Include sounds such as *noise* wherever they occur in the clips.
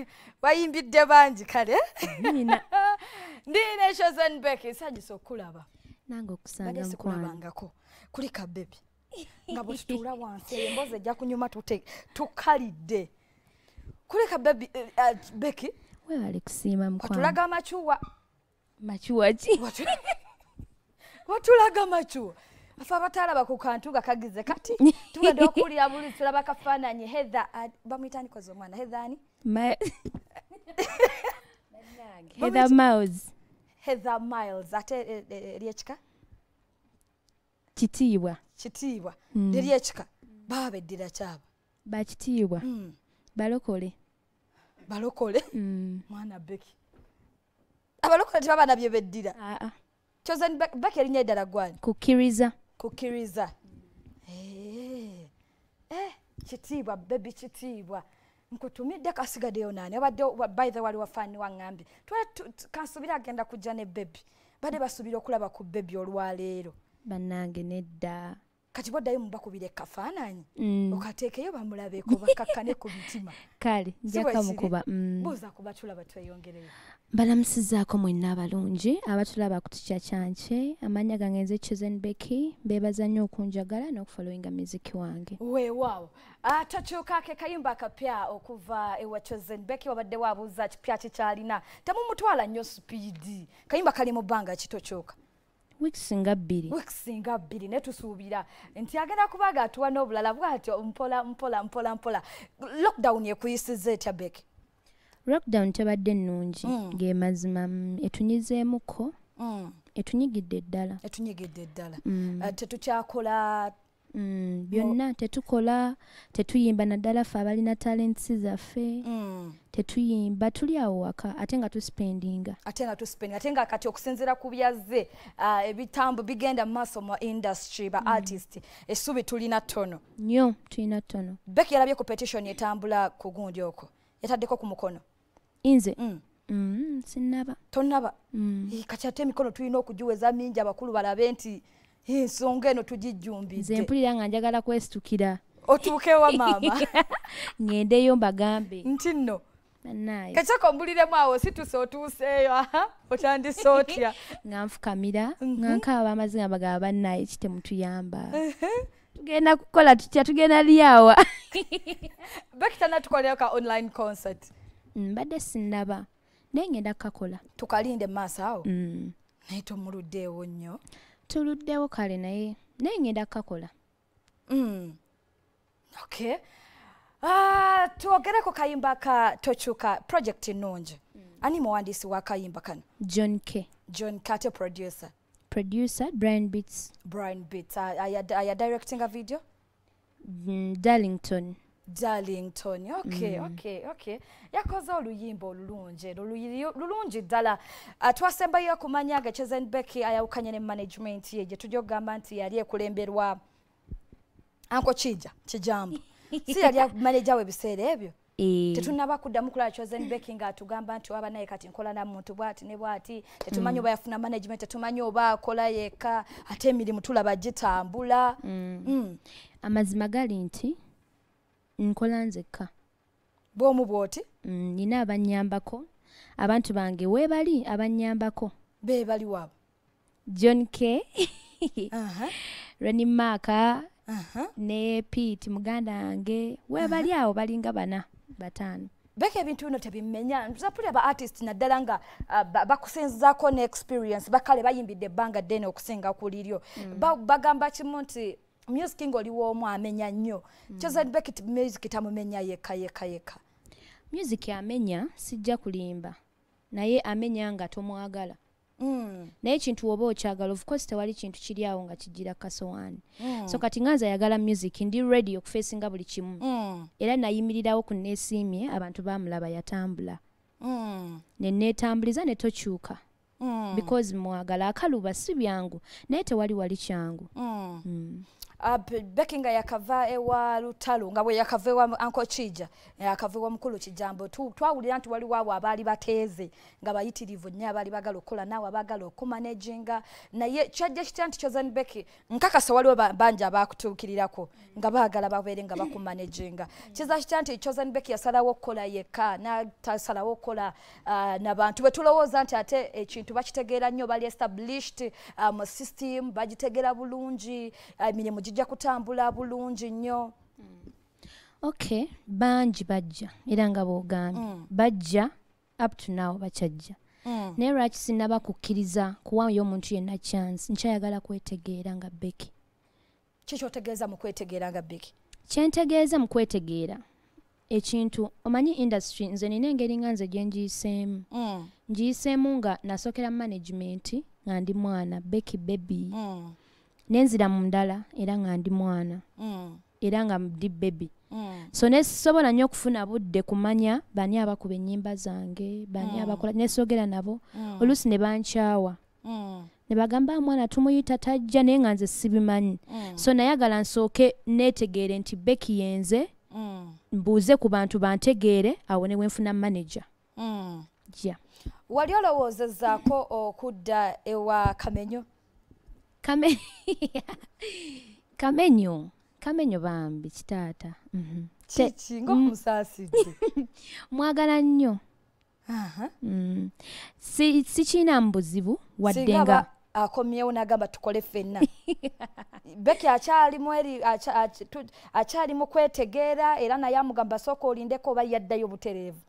*laughs* bayimbidde bangi kale ndiina ekyo zenbek esanyisa okulaba nange okusanaesikulabangako kuli kabebi nga bwetutuula wansi emboozi ejja kunyuma tukalidde kuli kabebek eh, eh, webali kusiima watulaga amakyuwa makyuwa ki *laughs* watulaga amakyuwa afe abataalaba ku kantu nga kagize kati *laughs* tugenda okulya buli tulaba kafaananyi hedha ah, bamwitandikoza omwana hedhaani *laughs* ateryekika e, e, kitiibwa kitiibwa mm. neryekika babeddira kyaba bakitiibwa mm. balokole balokole mm. mwana beki abalokole tebaba nabye beddira ah, ah. beki erinya eddala gwani kukkiriza kukkiriza kitiibwa eh, eh. eh, bebi kitiibwa nkutumiddeko asigaddeyo naani abadde baitha wali wafaani waŋŋambye kansubire agenda kujja ne bebi badde basubire okulaba ku bebi olwaleero bannange nedda kati bwaddayo mubakubira ekafaananyi mm. okateekeyo bamulabeko bakakkane ku mitima *laughs* kale njakamukuba mm. buuza ku batulaba tweyongereyo mbalamusizaako mwenna abalungi abatulaba ku kica kyanke amanya gange nze chizenbeki mbebaza nnyo okunjagala n'okufolowinga miziki wange weewaawo ah, tokyukaako ekayimba akapya okuva ewa chizenbek wabadde waabuuza kipya kikyalina temumutwala nnyo supiidi kayimba kali mu bbanga kitokyuka wikisinga bbiri wikisinga bbiri netusuubira nti agenda kuba gatuwa n'obulala bwatyo mpola mpola mpola mpola lockdown ekuyisiza etya beke lockdown tebadde ennungi ng'emazima mm. mm, etunyizeemuko mm. etunyigidde eddala etunyigidde eddala eh, tetukyakola Mm, byonna tetukola tetuyimba naddala fe abalina talentsi zaffe mm. tetuyimba tuli awo waka ate nga tuspendinga ate nga tuspending ate nga kati okusinziira ku byazze ah, ebitambu bigenda mumaaso mu industry ba mm. artist essubi tulina tono nyo tulina tono beki yalabye ku petition etambula ku gundi okwo yataddeko ku mukono nze sinaba tonaba kati ate emikono tulina okugiweza mingi abakulu balabe nti ensonga eh, eno tujijjumbidde nze mpulira nga njagala kwesitukira otuuke wa maama ŋŋendeeyo *laughs* mbagambe nti nno kacaka mbuliremu awo situse otuuseeyo otandise otya *laughs* nga nfukamira mhm. nga nkaaba amazina bagaba bannaye kitemutuyamba tugenda kukola tutya tugenda lyawa *laughs* bekitanatukolera online concert mm, mbadde sinaba naye ngenda kukakola tukalinde maaso awo mm. naye tomuluddeewo nnyo tuluddewo kale naye naye ngenda kukakola mm. okay ah, twogereko kayimba ka tokyuka project mm. ani muwandisi wa kayimba kano john k john k producer producer brian beats brian beats aya ah, ah, directinga video mm, darlington darling tony ok mm. ok ok yakoze oluyimba olulungi lulungi ddala uh, twasembayo okumanya nga chesenbek ayawukanye ne management ye gyetujja okugamba nti yali ekulemberwa anko kijja kijambo *laughs* si yali maneja we ebiseera ebyo tetunaba kuddamu kulaba chesenbek nga atugamba nti waba naye kati nkola namuntu bwati ne bwati tetumanyi mm. oba yafuna management tetumanyi oba akola yeka ate emirimu tulaba gitambula mm. Mm. amazima gali nti mm. mm nkola nzekka bwomu bwoti mm, nina abanyambako abantu bange webali abanyambako bebali waabo john k *laughs* reni maka ne pit muganda wange webali awo balinga bana bataano beka ebintu bino tebimenya nsapuli aba artist naddala nga uh, bakusinzizako ne experience bakale bayimbidde ebbanga ddene okusinga kuliryo mm. bagamba kimu nti music ngaoliwo omu amenya nnyo mm. josan beckett music tamumenya yeka yeka yeka music amenya sijja kulimba naye amenya nga tomwagala mm. naye kintu woba okyagala of course tewali kintu kiri awo nga kijira kasowani mm. so kati nganza yagala music ndi ready okufesinga buli kimu era nayimirirawo kunesiimye abantu bamulaba yatambula nenetambuliza netokyuka because mwagala akaluba si byangu naye tewali wali kyangu Uh, beki nga yakava ewa lutalo nga bwe yakava ewa anko kijja yakava ewa mukulu kijjambo twawulira nti waliwo abo abaali bateeze nga bayitirivu nnyo abaali bagala okukola naawe abaagala okumanaginga naye kyajja kitya nti chosen beki nkakasa waliwo bangi abakutuukirirako nga baagala babeere nga bakumanaginga kiza kitya nti chosen beki yasalawo okukola yekka natasalawo okukola uh, nabantu bwe tulowooza nti ate ekintu bakitegeera nnyo bali established mu um, system bagitegeera bulungi uh, emirimu gijja kutambula bulungi nnyo mm. okay bangi bajja era nga bwogambye mm. bajja up to now bakyajja mm. naye lwaki sinaba kukkiriza kuwayo omuntu yenna chance nkyayagala kwetegeera nga beki kikyotegeeza mukwetegeera nga beki kyentegeeza mu kwetegeera ekintu omanyi industry nze nina engeri nga nze gye njiyiseemu mm. njiyiseemu nga nasookera mu management nga ndi mwana beki bebi mm. nenzira mundala era nga ndi mwana mm. era nga ndi bebi mm. so nesobola nnyo okufuna budde kumanya bani abakuba enyimba zange bani mm. abakola nesogera nabo oluusi ne bankyawa nebagamba ah, mwana tumuyita tajja naye nga nze sibimanyi so nayagala nsooke netegeere nti beki yenze mbuuze ku bantu bantegeere awo newe nfuna manaja ja wali olowoozezaako okudda ewa kamenyo kame kamenyo kamenyo bambi kitaata mhm. kikinga omusaasidde mm. *laughs* mwagala nnyo mm. sikiina mu buzibu waddenga akomyewo nagamba tukole fenna *laughs* beki akyalimu kwetegeera era naye amugamba sooka olindeko oba yaddayo butereevu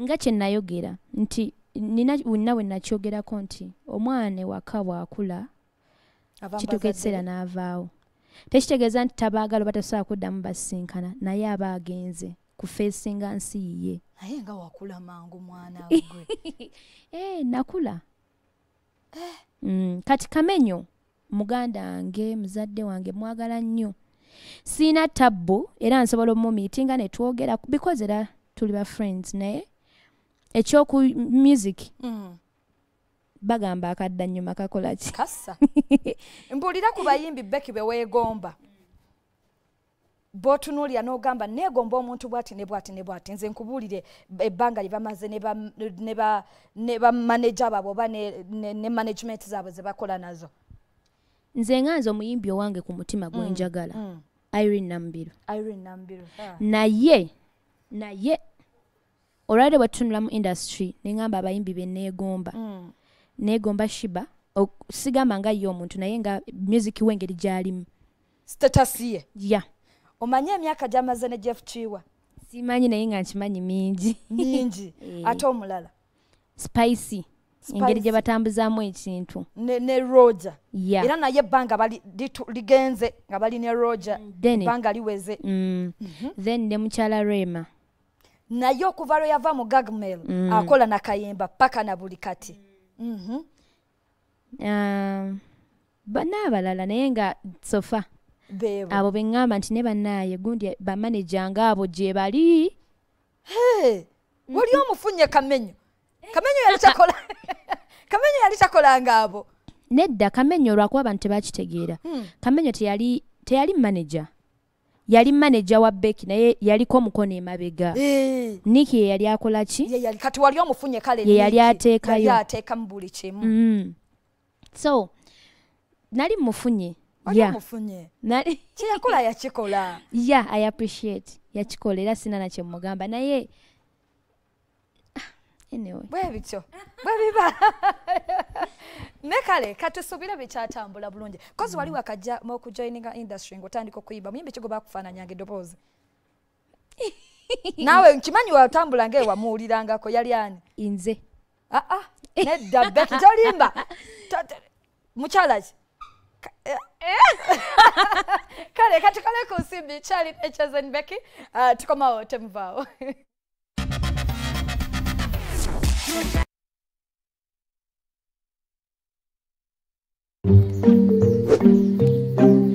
nga kye nayogera nti nina wenna we nakyogerako nti omwana ewaka bwakula kitukaekiseera n'avaawo tekitegeeza nti tabaagala oba tasobola kuddamu basinkana naye aba agenze kufeesinga nsi yiye naye nga wakula mangu mwana *laughs* gwe e nakula eh? Mm, kati kamenyo muganda wange muzadde wange mwagala nnyo siina tabu era nsobola omumiitinga netwogera bikozera tuli ba friends naye ekyoku music mm. bagamba akadda nyuma kakola ki kassa *laughs* mbulira ku bayimbi beki be weegomba botunulira nogamba negomba omuntu bwati nebwati nebwati nze nkubulire e, ebbanga lyebamaze nebamaneja baabwe oba nemanagement zaabwe zebakola nazo nze nga nze omuyimbi owange ku mutima gwenjagala mm, mm. irene nambiru naye naye olwaire bwetutunula mu industry nengamba abayimbi benegomba mm. negomba shiba sigamba nga ye omuntu naye nga music wengeri gyalimu statasiye ya omanye emyaka gyamaze ne gyefukiwa simanyi naye nga nkimanyi mingi mingi *laughs* eh. ate omulala spicy engeri gye batambuzaamu ekintu ne roger yeah. era naye ebbanga ligenze nga bali ne roger mm, ebbanga liweze mm. mm -hmm. then ne mukyala rema naye okuva lwe yava mu gagmel mm. akola nakayemba paka na buli kati mm. Mm-hmm. Ah, banaaba lala naye nga sofa abo beŋŋamba nti ne banaaye gundi bamaneja ngaabo gye bali mhm. wali omufunye kamenyo kamenyo eh. yalitakola kamenyo yali takolanga *laughs* abo nedda kamenyo olwakuba abantu tebakitegeera hmm. kamenyo teyali manaja yali manaja wa beki naye yaliko omukono emabega eh. niki yeyali akolaki yeyali ateekayo mm. so nali mufunye yeah. yeah, *laughs* i appreciate yakikola era sina nakyemugamba naye anyway bwe bityo bwe biba *laughs* ne kale katusuubira bikyatambula bulungi kozi wali wakajja mm. okujoininga industry ngaotandika okuyimba muyimbi kigo bakufaananyanga edoboozi *laughs* naawe nkimanyi watambula nga ewamuwulirangako yali ani nze aa ah, ah. neddabeki tolimba *laughs* mukyala ki eh, eh. kale katukole ku nsimbi kyali echazenbeki ah, tukomawo temuvaawo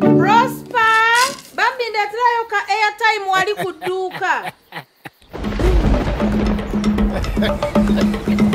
prosper bambi ndeeterayo ka airtime wali ku dduuka *laughs*